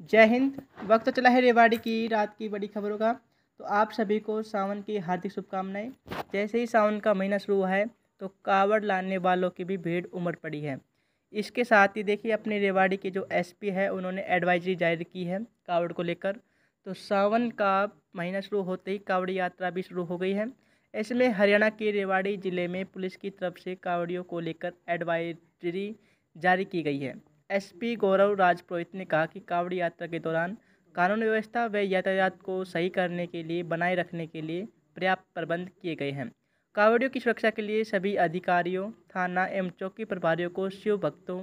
जय हिंद वक्त तो चला है रेवाड़ी की रात की बड़ी खबरों का तो आप सभी को सावन की हार्दिक शुभकामनाएं जैसे ही सावन का महीना शुरू हुआ है तो कावड़ लाने वालों की भी भीड़ उमड़ पड़ी है इसके साथ ही देखिए अपने रेवाड़ी के जो एसपी है उन्होंने एडवाइजरी जारी की है कावड़ को लेकर तो सावन का महीना शुरू होते ही कावड़ यात्रा भी शुरू हो गई है ऐसे में हरियाणा के रेवाड़ी ज़िले में पुलिस की तरफ से कावड़ियों को लेकर एडवाइजरी जारी की गई है एसपी गौरव राजपुरोहित ने कहा कि कांवड़ यात्रा के दौरान कानून व्यवस्था व यातायात को सही करने के लिए बनाए रखने के लिए पर्याप्त प्रबंध किए गए हैं कावड़ियों की सुरक्षा के लिए सभी अधिकारियों थाना एवं चौकी प्रभारियों को शिव भक्तों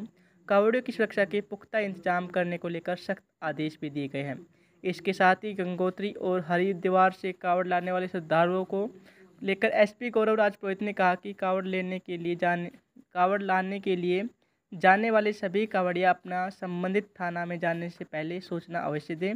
कावड़ियों की सुरक्षा के पुख्ता इंतजाम करने को लेकर सख्त आदेश भी दिए गए हैं इसके साथ ही गंगोत्री और हरिद्वार से कावड़ लाने वाले श्रद्धालुओं को लेकर एसपी गौरव राजपुरोहित ने कहा कि कावड़ लेने के लिए जाने कावड़ लाने के लिए जाने वाले सभी कांवड़िया अपना संबंधित थाना में जाने से पहले सूचना अवश्य दें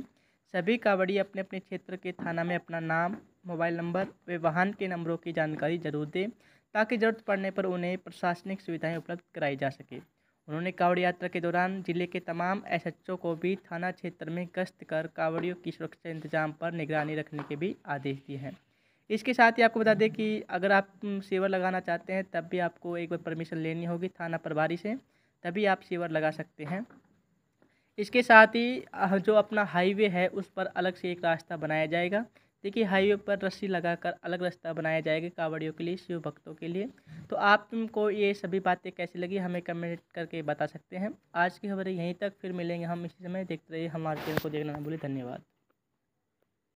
सभी कांवड़िया अपने अपने क्षेत्र के थाना में अपना नाम मोबाइल नंबर व वाहन के नंबरों की जानकारी जरूर दें ताकि ज़रूरत पड़ने पर उन्हें प्रशासनिक सुविधाएं उपलब्ध कराई जा सके उन्होंने कांवड़ यात्रा के दौरान जिले के तमाम एस को भी थाना क्षेत्र में गश्त कर कांवड़ियों की सुरक्षा इंतजाम पर निगरानी रखने के भी आदेश दिए हैं इसके साथ ही आपको बता दें कि अगर आप सेवा लगाना चाहते हैं तब भी आपको एक बार परमिशन लेनी होगी थाना प्रभारी से तभी आप सेवर लगा सकते हैं इसके साथ ही जो अपना हाईवे है उस पर अलग से एक रास्ता बनाया जाएगा देखिए हाईवे पर रस्सी लगाकर अलग रास्ता बनाया जाएगा कावड़ियों के लिए शिव भक्तों के लिए तो आप तुमको ये सभी बातें कैसी लगी हमें कमेंट करके बता सकते हैं आज की खबरें यहीं तक फिर मिलेंगे हम इसी समय देखते रहिए हमारे चैनल को देखना ना भूलें धन्यवाद